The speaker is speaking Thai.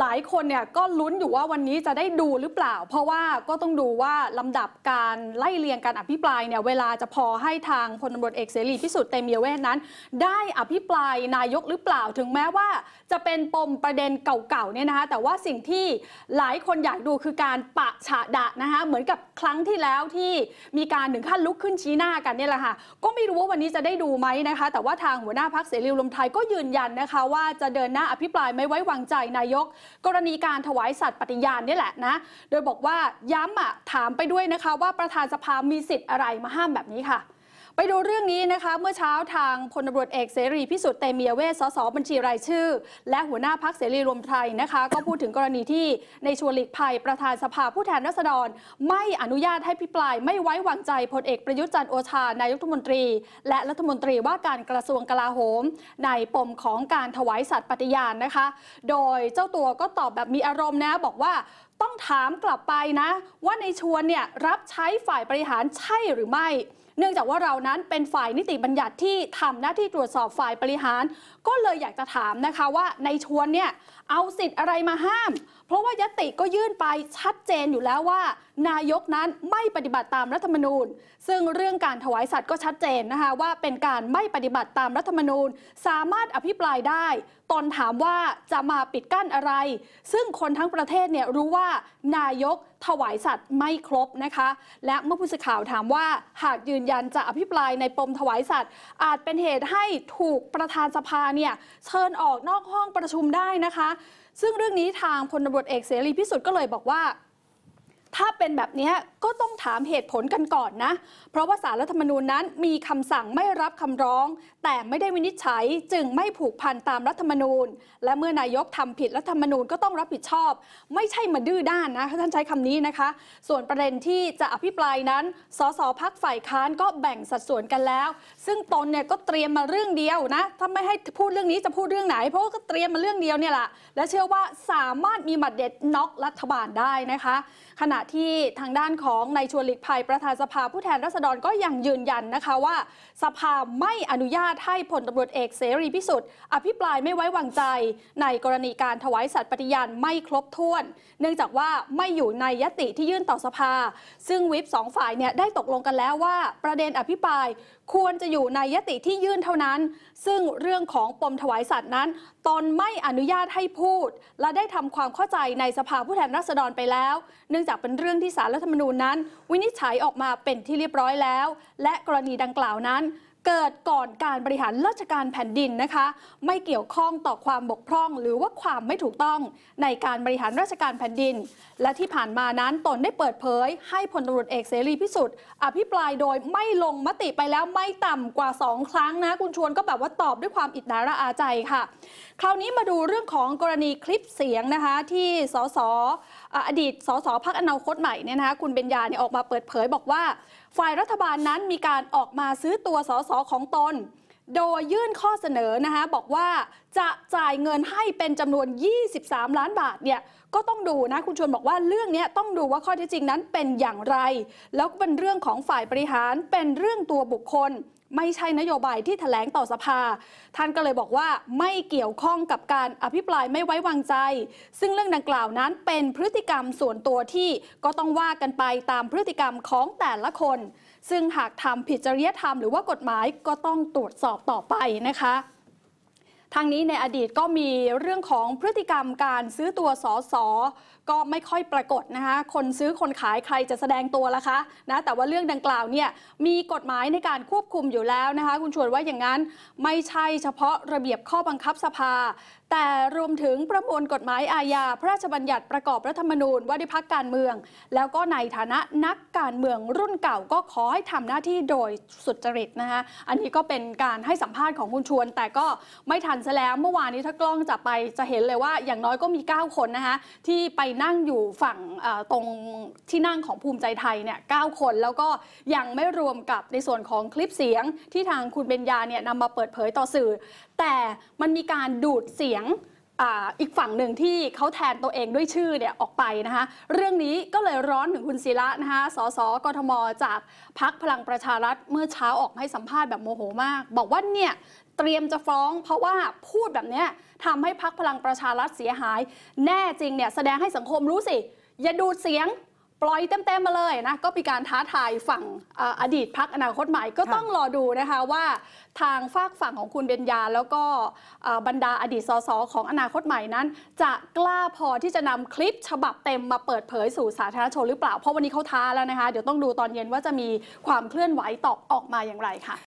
หลายคนเนี่ยก็ลุ้นอยู่ว่าวันนี้จะได้ดูหรือเปล่า เพราะว่าก็ต้องดูว่าลำดับการไล่เรียงการอภิปรายเนี่ยเวลาจะพอให้ทางพลตารวจเอกเสรีพิสุทธิ์เตมียเวทนั้นได้อภิปรายนายกหรือเปล่าถึงแม้ว่าจะเป็นปมประเด็นเก่าๆเนี่ยนะคะแต่ว่าสิ่งที่หลายคนอยากดูคือการปะฉะดะนะคะเหมือนกับครั้งที่แล้วที่มีการถึงขั้นลุกขึ้นชี้หน้ากันเนี่ยแหละค่ะก็ไม่รู้ว่าวันนี้จะได้ดูไหมนะคะ แต่ว่าทางหัวหน้าพักเสรีรวมไทยก็ยืนยันนะคะ ว่าจะเดินหน้าอภิปรายไม่ไว้วางใจนายกกรณีการถวายสัตว์ปฏิญาณนี่แหละนะ โดยบอกว่าย้ำอ่ะถามไปด้วยนะคะ ว่าประธานสภามีสิทธิ์อะไรมาห้ามแบบนี้ค่ะไปดูเรื่องนี้นะคะ เมื่อเช้าทางพลตารวจเอกเสรีพิสุทธิ์เตมียเวสสส บัญชี รายชื่อ และหัวหน้าพักเสรีรวมไทยนะคะ ก็พูดถึงกรณีที่ในชวนหลีกภัยประธานสภาผู้แทนราษฎร ไม่อนุญาตให้พิปลาย ไม่ไว้วางใจพลเอกประยุทธ์จันโอชานายกรัฐมนตรีและรัฐมนตรีว่าการกระทรวงกลาโหม ในปมของการถวายสัตย์ปฏิญาณนะคะ โดยเจ้าตัวก็ตอบแบบมีอารมณ์นะบอกว่าต้องถามกลับไปนะ ว่าในชวนเนี่ยรับใช้ฝ่ายบริหารใช่หรือไม่ เนื่องจากว่าเรานั้นเป็นฝ่ายนิติบัญญัติที่ทำหน้าที่ตรวจสอบฝ่ายบริหาร ก็เลยอยากจะถามนะคะว่าในชวนเนี่ยเอาสิทธิ์อะไรมาห้าม เพราะว่ายติก็ยื่นไปชัดเจนอยู่แล้วว่านายกนั้นไม่ปฏิบัติตามรัฐธรรมนูญ ซึ่งเรื่องการถวายสัตว์ก็ชัดเจนนะคะว่าเป็นการไม่ปฏิบัติตามรัฐธรรมนูญสามารถอภิปรายได้ ตอนถามว่าจะมาปิดกั้นอะไร ซึ่งคนทั้งประเทศเนี่ยรู้ว่านายกถวายสัตว์ไม่ครบนะคะ และเมื่อผู้สื่อข่าวถามว่า หากยืนยันจะอภิปรายในปมถวายสัตว์ อาจเป็นเหตุให้ถูกประธานสภาเนี่ยเชิญออกนอกห้องประชุมได้นะคะ ซึ่งเรื่องนี้ทางพลตำรวจเอกเสรีพิสุทธิ์ก็เลยบอกว่าถ้าเป็นแบบนี้ก็ต้องถามเหตุผลกันก่อนนะ เพราะว่าสารรัฐธรรมนูญนั้นมีคำสั่งไม่รับคำร้อง แต่ไม่ได้วินิจฉัย จึงไม่ผูกพันตามรัฐธรรมนูญ และเมื่อนายกทำผิดรัฐธรรมนูญก็ต้องรับผิดชอบ ไม่ใช่มาดื้อด้านนะ ท่านใช้คำนี้นะคะ ส่วนประเด็นที่จะอภิปรายนั้นสสพักฝ่ายค้านก็แบ่งสัดส่วนกันแล้ว ซึ่งตนเนี่ยก็เตรียมมาเรื่องเดียวนะถ้าไม่ให้พูดเรื่องนี้จะพูดเรื่องไหน เพราะก็เตรียมมาเรื่องเดียวเนี่ยแหละและเชื่อว่าสามารถมีหมัดเด็ดน็อกรัฐบาลได้นะคะ ขณะที่ทางด้านของนายชวนหลีกภัยประธานสภาผู้แทนราษฎรก็ยังยืนยันนะคะว่า สภาไม่อนุญาตให้พลตำรวจเอกเสรีพิสุทธิ์ อภิปรายไม่ไว้วางใจ ในกรณีการถวายสัตย์ปฏิญาณไม่ครบถ้วน เนื่องจากว่าไม่อยู่ในยติที่ยื่นต่อสภา ซึ่งวิปสองฝ่ายเนี่ยได้ตกลงกันแล้วว่า ประเด็นอภิปรายควรจะอยู่ในยติที่ยื่นเท่านั้น ซึ่งเรื่องของปมถวายสัตย์นั้นตนไม่อนุญาตให้พูด และได้ทำความเข้าใจในสภาผู้แทนราษฎรไปแล้วเนื่องจากเป็นเรื่องที่สารรัฐธรรมนูญนั้นวินิจฉัยออกมาเป็นที่เรียบร้อยแล้ว และกรณีดังกล่าวนั้น เกิดก่อนการบริหารราชการแผ่นดินนะคะ ไม่เกี่ยวข้องต่อความบกพร่องหรือว่าความไม่ถูกต้องในการบริหารราชการแผ่นดิน และที่ผ่านมานั้นตนได้เปิดเผย ให้พลตำรวจเอกเสรีพิสุทธิ์ อภิปรายโดยไม่ลงมติไปแล้วไม่ต่ำกว่า 2 ครั้งนะคุณชวน ก็แบบว่าตอบด้วยความอิดนาระอาใจค่ะคราวนี้มาดูเรื่องของกรณีคลิปเสียงนะคะ ที่สสอดีตสสพักอนาคตใหม่เนี่ยนะคะคุณเบญญาเนี่ยออกมาเปิดเผยบอกว่า ฝ่ายรัฐบาลนั้นมีการออกมาซื้อตัวสสของตนโดยยื่นข้อเสนอนะคะบอกว่าจะจ่ายเงินให้เป็นจำนวน 23 ล้านบาทเนี่ยก็ต้องดูนะคุณชวนบอกว่าเรื่องนี้ต้องดูว่าข้อเท็จจริงนั้นเป็นอย่างไร แล้วเป็นเรื่องของฝ่ายบริหารเป็นเรื่องตัวบุคคลไม่ใช่นโยบายที่ถแถลงต่อสภา ท่านก็เลยบอกว่าไม่เกี่ยวข้องกับการอภิปรายไม่ไว้วางใจ ซึ่งเรื่องดังกล่าวนั้นเป็นพฤติกรรมส่วนตัวที่ก็ต้องว่ากันไปตามพฤติกรรมของแต่ละคน ซึ่งหากทำผิดจริยธรรมหรือว่ากฎหมายก็ต้องตรวจสอบต่อไปนะคะทางนี้ในอดีตก็มีเรื่องของพฤติกรรมการซื้อตัวสอสอก็ไม่ค่อยปรากฏนะคะคนซื้อคนขายใครจะแสดงตัวล่ะคะนะแต่ว่าเรื่องดังกล่าวเนี่ยมีกฎหมายในการควบคุมอยู่แล้วนะคะคุณชวนว่าอย่างนั้นไม่ใช่เฉพาะระเบียบข้อบังคับสภา แต่รวมถึงประมวลกฎหมายอาญาพระราชบัญญัติประกอบรัฐธรรมนูญว่าด้วยพักการเมือง แล้วก็ในฐานะนักการเมืองรุ่นเก่าก็ขอให้ทำหน้าที่โดยสุจริตนะคะอันนี้ก็เป็นการให้สัมภาษณ์ของคุณชวน แต่ก็ไม่ทันซะแล้วเมื่อวานนี้ถ้ากล้องจะไปจะเห็นเลยว่าอย่างน้อยก็มี 9 คนนะคะที่ไปนั่งอยู่ฝั่งตรงที่นั่งของภูมิใจไทยเนี่ยเคนแล้วก็ยังไม่รวมกับในส่วนของคลิปเสียงที่ทางคุณเบญญาเนี่ยนำมาเปิดเผยต่อสื่อ แต่มันมีการดูดเสียงอีกฝั่งหนึ่งที่เขาแทนตัวเองด้วยชื่อเนี่ยออกไปนะคะเรื่องนี้ก็เลยร้อนถึงคุณศิระนะคะสสกทม จากพักพลังประชารัฐเมื่อเช้าออกให้สัมภาษณ์แบบโมโหมาก บอกว่าเนี่ย เตรียมจะฟ้อง เพราะว่าพูดแบบนี้ทำให้พักพลังประชารัฐเสียหาย แน่จริงเนี่ย แสดงให้สังคมรู้สิอย่าดูดเสียงล่อยเต็มๆ มาเลยนะก็มีการท้าทายฝั่งอดีตพักอนาคตใหม่ ก็ต้องรอดูนะคะว่าทางฝากฝั่งของคุณเบญญาแล้วก็บรรดาอดีตสสของอนาคตใหม่นั้น จะกล้าพอที่จะนำคลิปฉบับเต็มมาเปิดเผยสู่สาธารณชนหรือเปล่า เพราะวันนี้เขาท้าแล้วนะคะ เดี๋ยวต้องดูตอนเย็นว่าจะมีความเคลื่อนไหวตอบออกมาอย่างไรค่ะ